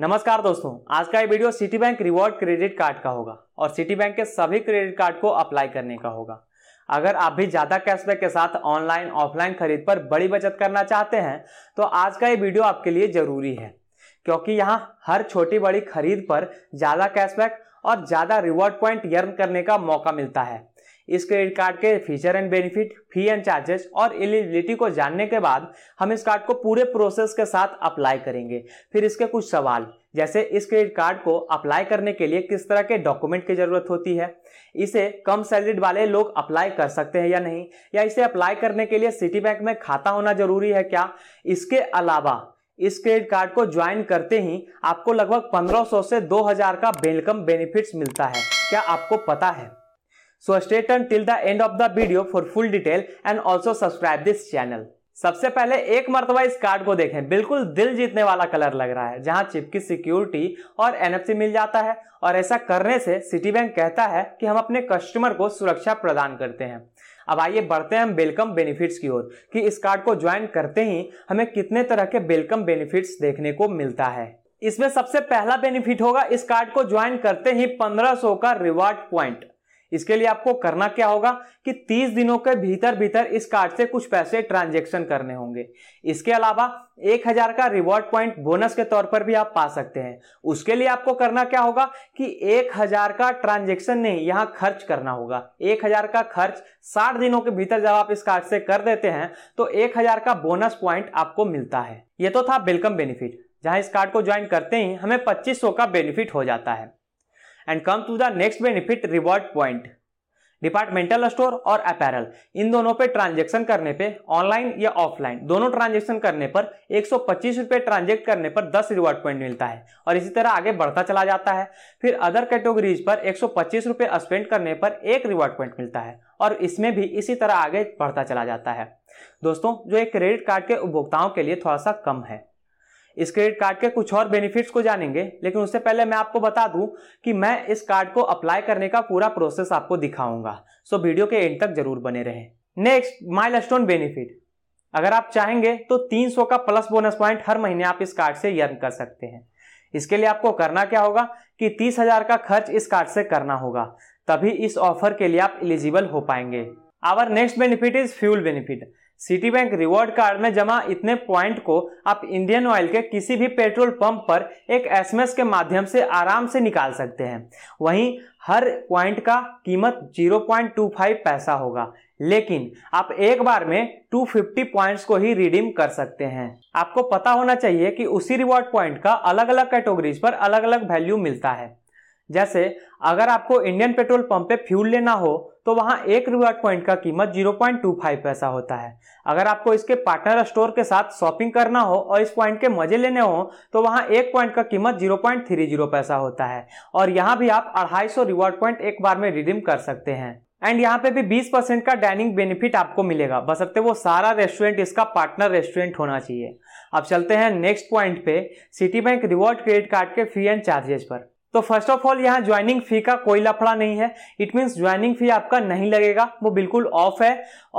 नमस्कार दोस्तों आज का ये video Citibank reward credit card का होगा और सिटी बैंक के सभी क्रेडिट कार्ड को अप्लाई करने का होगा अगर आप भी ज़्यादा कैशबैक के साथ ऑनलाइन ऑफलाइन खरीद पर बड़ी बचत करना चाहते हैं तो आज का ये वीडियो आपके लिए ज़रूरी है क्योंकि यहाँ हर छोटी बड़ी खरीद पर ज़्यादा कैशबैक और ज़्यादा रिवॉर्ड पॉइंट यर्न करने का मौका मिलता है इस क्रेडिट कार्ड के feature and benefit fee and charges और एलिजिबिलिटी को जानने के बाद हम इस कार्ड को पूरे प्रोसेस के साथ अप्लाई करेंगे फिर इसके कुछ सवाल जैसे इस क्रेडिट कार्ड को अप्लाई करने के लिए किस तरह के डॉक्यूमेंट की ज़रूरत होती है इसे कम सैलरीड वाले लोग अप्लाई कर सकते हैं या नहीं या इसे अप्लाई करने के लिए सिटी बैंक में खाता होना जरूरी है क्या इसके अलावा इस क्रेडिट कार्ड को ज्वाइन करते ही आपको लगभग 1500 से 2000 का वेलकम बेनिफिट्स मिलता है क्या आपको पता है so stay till the end of the video for full detail and also subscribe this channel सबसे पहले एक मरतबा इस कार्ड को देखें बिल्कुल दिल जीतने वाला कलर लग रहा है जहां चिप की सिक्योरिटी और एनएफसी मिल जाता है और ऐसा करने से सिटी बैंक कहता है कि हम अपने कस्टमर को सुरक्षा प्रदान करते हैं अब आइए बढ़ते हैं हम वेलकम बेनिफिट्स की ओर कि इस कार्ड को ज्वाइन करते ही हमें कितने तरह के वेलकम बेनिफिट्स देखने को मिलता है इसमें सबसे पहला बेनिफिट होगा इस कार्ड को ज्वाइन करते ही पंद्रह का रिवार्ड पॉइंट इसके लिए आपको करना क्या होगा कि 30 दिनों के भीतर भीतर इस कार्ड से कुछ पैसे ट्रांजेक्शन करने होंगे इसके अलावा एक हजार का रिवॉर्ड पॉइंट बोनस के तौर पर भी आप पा सकते हैं उसके लिए आपको करना क्या होगा कि एक हजार का ट्रांजेक्शन नहीं यहाँ खर्च करना होगा एक हजार का खर्च 60 दिनों के भीतर जब आप इस कार्ड से कर देते हैं तो हजार का बोनस पॉइंट आपको मिलता है ये तो था वेलकम बेनिफिट जहां इस कार्ड को ज्वाइन करते ही हमें पच्चीस का बेनिफिट हो जाता है and come to the next benefit reward point departmental store और अपैरल इन दोनों पे ट्रांजेक्शन करने पे ऑनलाइन या ऑफलाइन दोनों ट्रांजेक्शन करने पर एक सौ पच्चीस रुपये ट्रांजेक्ट करने पर दस रिवॉर्ड पॉइंट मिलता है और इसी तरह आगे बढ़ता चला जाता है फिर अदर कैटेगरीज पर एक सौ पच्चीस रुपये स्पेंड करने पर एक रिवॉर्ड पॉइंट मिलता है और इसमें भी इसी तरह आगे बढ़ता चला जाता है दोस्तों जो एक क्रेडिट कार्ड के उपभोक्ताओं के लिए थोड़ा सा कम है इस क्रेडिट कार्ड के कुछ और बेनिफिट्स को जानेंगे लेकिन उससे पहले मैं आपको बता दूं कि मैं इस कार्ड को अप्लाई करने का पूरा प्रोसेस आपको दिखाऊंगा सो वीडियो के एंड तक जरूर बने रहें नेक्स्ट माइल बेनिफिट अगर आप चाहेंगे तो 300 का प्लस बोनस पॉइंट हर महीने आप इस कार्ड से यर्न कर सकते हैं इसके लिए आपको करना क्या होगा कि तीस हजार का खर्च इस कार्ड से करना होगा तभी इस ऑफर के लिए आप इलिजिबल हो पाएंगे our next benefit is fuel benefit Citibank reward card में जमा इतने पॉइंट को आप इंडियन ऑयल के किसी भी पेट्रोल पंप पर एक एसएमएस के माध्यम से आराम से निकाल सकते हैं वहीं हर पॉइंट का कीमत 0.25 पैसा होगा लेकिन आप एक बार में 250 पॉइंट्स को ही रिडीम कर सकते हैं आपको पता होना चाहिए कि उसी रिवॉर्ड पॉइंट का अलग अलग कैटेगरीज पर अलग अलग वैल्यू मिलता है जैसे अगर आपको इंडियन पेट्रोल पंप पे फ्यूल लेना हो तो वहाँ एक रिवार्ड पॉइंट का कीमत 0.25 पैसा होता है अगर आपको इसके पार्टनर स्टोर के साथ शॉपिंग करना हो और इस पॉइंट के मजे लेने हो तो वहाँ एक पॉइंट का कीमत 0.30 पैसा होता है और यहाँ भी आप अढ़ाई रिवार्ड पॉइंट एक बार में रिडीम कर सकते हैं एंड यहाँ पे भी 20 परसेंट का डाइनिंग बेनिफिट आपको मिलेगा बस सकते तो वो सारा रेस्टोरेंट इसका पार्टनर रेस्टोरेंट होना चाहिए अब चलते हैं नेक्स्ट पॉइंट पे Citibank reward credit card के फी एंड चार्जेस पर तो फर्स्ट ऑफ ऑल यहाँ ज्वाइनिंग फी का कोई लफड़ा नहीं है इट मीन्स ज्वाइनिंग फी आपका नहीं लगेगा वो बिल्कुल ऑफ है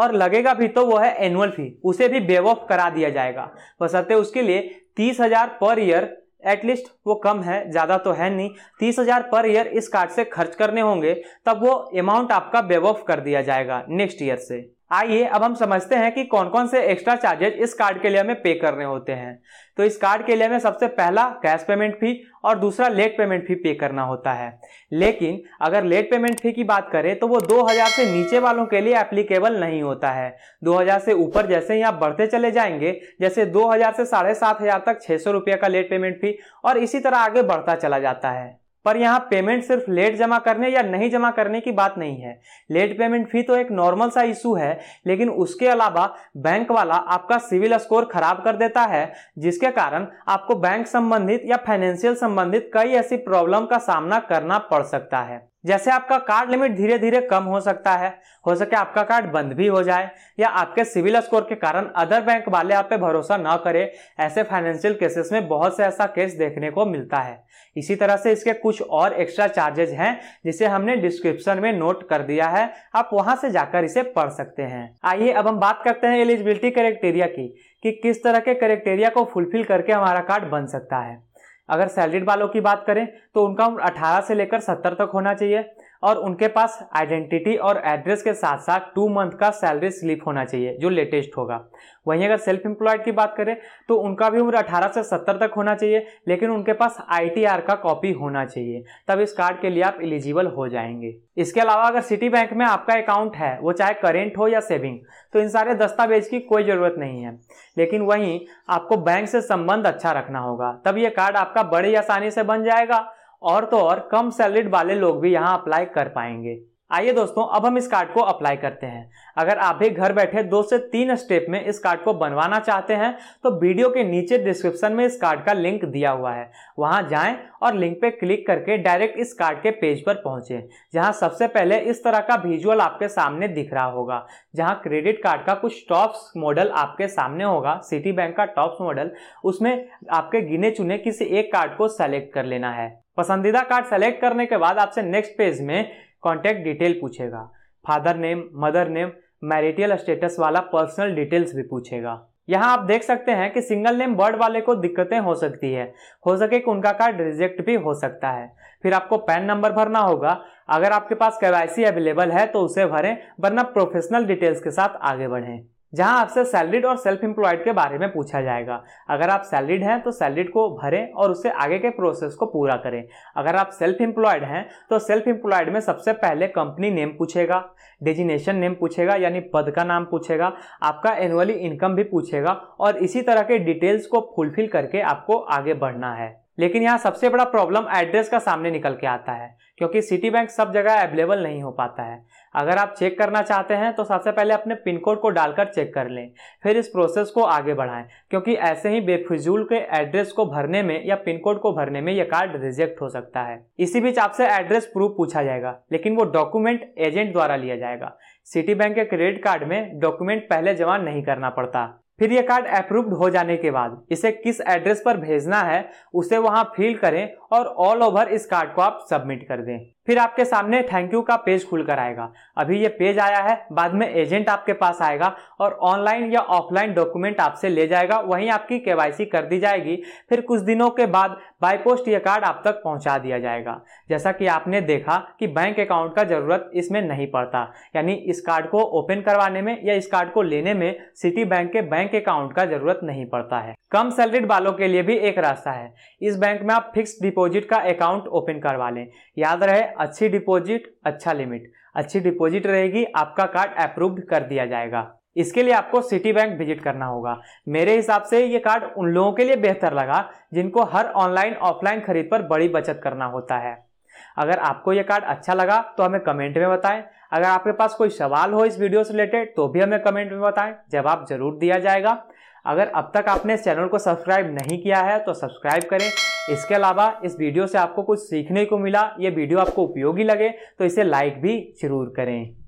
और लगेगा भी तो वो है एनुअल फी उसे भी बेव ऑफ करा दिया जाएगा बसरते उसके लिए तीस हजार पर ईयर एटलीस्ट वो कम है ज़्यादा तो है नहीं तीस हजार पर ईयर इस कार्ड से खर्च करने होंगे तब वो अमाउंट आपका बेव ऑफ कर दिया जाएगा नेक्स्ट ईयर से आइए अब हम समझते हैं कि कौन कौन से एक्स्ट्रा चार्जेज इस कार्ड के लिए हमें पे करने होते हैं तो इस कार्ड के लिए हमें सबसे पहला कैश पेमेंट फी और दूसरा लेट पेमेंट फी पे करना होता है लेकिन अगर लेट पेमेंट फी की बात करें तो वो 2000 से नीचे वालों के लिए एप्लीकेबल नहीं होता है 2000 से ऊपर जैसे ही आप बढ़ते चले जाएंगे जैसे 2000 से साढ़े सात हजार तक छः सौ रुपये का लेट पेमेंट फी और इसी तरह आगे बढ़ता चला जाता है पर यहाँ पेमेंट सिर्फ लेट जमा करने या नहीं जमा करने की बात नहीं है लेट पेमेंट फी तो एक नॉर्मल सा इशू है लेकिन उसके अलावा बैंक वाला आपका सिविल स्कोर खराब कर देता है जिसके कारण आपको बैंक संबंधित या फाइनेंशियल संबंधित कई ऐसी प्रॉब्लम का सामना करना पड़ सकता है जैसे आपका कार्ड लिमिट धीरे धीरे कम हो सकता है हो सके आपका कार्ड बंद भी हो जाए या आपके सिविल स्कोर के कारण अदर बैंक वाले आप पे भरोसा ना करें ऐसे फाइनेंशियल केसेस में बहुत से ऐसा केस देखने को मिलता है इसी तरह से इसके कुछ और एक्स्ट्रा चार्जेज हैं जिसे हमने डिस्क्रिप्शन में नोट कर दिया है आप वहां से जाकर इसे पढ़ सकते हैं आइए अब हम बात करते हैं एलिजिबिलिटी क्राइटेरिया की कि किस तरह के क्राइटेरिया को फुलफिल करके हमारा कार्ड बन सकता है अगर सैलरीड वालों की बात करें तो उनका उम्र अठारह से लेकर सत्तर तक होना चाहिए और उनके पास आइडेंटिटी और एड्रेस के साथ साथ टू मंथ का सैलरी स्लिप होना चाहिए जो लेटेस्ट होगा वहीं अगर सेल्फ एम्प्लॉयड की बात करें तो उनका भी उम्र 18 से 70 तक होना चाहिए लेकिन उनके पास आई का कॉपी होना चाहिए तब इस कार्ड के लिए आप एलिजिबल हो जाएंगे इसके अलावा अगर सिटी बैंक में आपका अकाउंट है वो चाहे करेंट हो या सेविंग तो इन सारे दस्तावेज की कोई ज़रूरत नहीं है लेकिन वहीं आपको बैंक से संबंध अच्छा रखना होगा तब ये कार्ड आपका बड़ी आसानी से बन जाएगा और तो और कम सैलरीड वाले लोग भी यहाँ अप्लाई कर पाएंगे आइए दोस्तों अब हम इस कार्ड को अप्लाई करते हैं अगर आप भी घर बैठे दो से तीन स्टेप में इस कार्ड को बनवाना चाहते हैं तो वीडियो के नीचे डिस्क्रिप्शन में इस कार्ड का लिंक दिया हुआ है वहां जाएं और लिंक पे क्लिक करके डायरेक्ट इस कार्ड के पेज पर पहुंचे जहां सबसे पहले इस तरह का विजुअल आपके सामने दिख रहा होगा जहाँ क्रेडिट कार्ड का कुछ टॉप्स मॉडल आपके सामने होगा सिटी बैंक का टॉप्स मॉडल उसमें आपके गिने चुने किसी एक कार्ड को सेलेक्ट कर लेना है पसंदीदा कार्ड सेलेक्ट करने के बाद आपसे नेक्स्ट पेज में कॉन्टैक्ट डिटेल पूछेगा father name mother name marital status वाला पर्सनल डिटेल्स भी पूछेगा यहाँ आप देख सकते हैं कि सिंगल नेम वर्ड वाले को दिक्कतें हो सकती है हो सके कि उनका कार्ड रिजेक्ट भी हो सकता है फिर आपको पैन नंबर भरना होगा अगर आपके पास के अवेलेबल है तो उसे भरें वरना प्रोफेशनल डिटेल्स के साथ आगे बढ़ें जहां आपसे सैलरीड और सेल्फ एम्प्लॉयड के बारे में पूछा जाएगा अगर आप सैलरीड हैं तो सैलरीड को भरें और उससे आगे के प्रोसेस को पूरा करें अगर आप सेल्फ एम्प्लॉयड हैं तो सेल्फ एम्प्लॉयड में सबसे पहले कंपनी नेम पूछेगा डेजिनेशन नेम पूछेगा यानी पद का नाम पूछेगा आपका एनुअली इनकम भी पूछेगा और इसी तरह के डिटेल्स को फुलफिल करके आपको आगे बढ़ना है लेकिन यहाँ सबसे बड़ा प्रॉब्लम एड्रेस का सामने निकल के आता है क्योंकि सिटी बैंक सब जगह अवेलेबल नहीं हो पाता है अगर आप चेक करना चाहते हैं तो सबसे पहले अपने पिन कोड को डालकर चेक कर लें फिर इस प्रोसेस को आगे बढ़ाएं क्योंकि ऐसे ही बेफिजूल के एड्रेस को भरने में या पिन कोड को भरने में यह कार्ड रिजेक्ट हो सकता है इसी बीच आपसे एड्रेस प्रूफ पूछा जाएगा लेकिन वो डॉक्यूमेंट एजेंट द्वारा लिया जाएगा सिटी बैंक के क्रेडिट कार्ड में डॉक्यूमेंट पहले जमा नहीं करना पड़ता फिर ये कार्ड अप्रूव्ड हो जाने के बाद इसे किस एड्रेस पर भेजना है उसे वहां फिल करें और ऑल ओवर इस कार्ड को आप सबमिट कर दें फिर आपके सामने थैंक यू का पेज खुलकर आएगा अभी ये पेज आया है बाद में एजेंट आपके पास आएगा और ऑनलाइन या ऑफलाइन डॉक्यूमेंट आपसे ले जाएगा वहीं आपकी के कर दी जाएगी फिर कुछ दिनों के बाद बाईपोस्ट पोस्ट ये कार्ड आप तक पहुंचा दिया जाएगा जैसा कि आपने देखा कि बैंक अकाउंट का जरूरत इसमें नहीं पड़ता यानी इस कार्ड को ओपन करवाने में या इस कार्ड को लेने में सिटी बैंक के बैंक अकाउंट का जरूरत नहीं पड़ता है कम सैलरीड वालों के लिए भी एक रास्ता है इस बैंक में आप फिक्स डिपॉजिट का अकाउंट ओपन करवा लें याद रहे अच्छी डिपॉजिट अच्छा लिमिट अच्छी डिपॉजिट रहेगी आपका कार्ड अप्रूव्ड कर दिया जाएगा इसके लिए आपको सिटी बैंक विजिट करना होगा मेरे हिसाब से ये कार्ड उन लोगों के लिए बेहतर लगा जिनको हर ऑनलाइन ऑफलाइन खरीद पर बड़ी बचत करना होता है अगर आपको ये कार्ड अच्छा लगा तो हमें कमेंट में बताएं अगर आपके पास कोई सवाल हो इस वीडियो से रिलेटेड तो भी हमें कमेंट में बताएं जवाब जरूर दिया जाएगा अगर अब तक आपने इस चैनल को सब्सक्राइब नहीं किया है तो सब्सक्राइब करें इसके अलावा इस वीडियो से आपको कुछ सीखने को मिला ये वीडियो आपको उपयोगी लगे तो इसे लाइक भी जरूर करें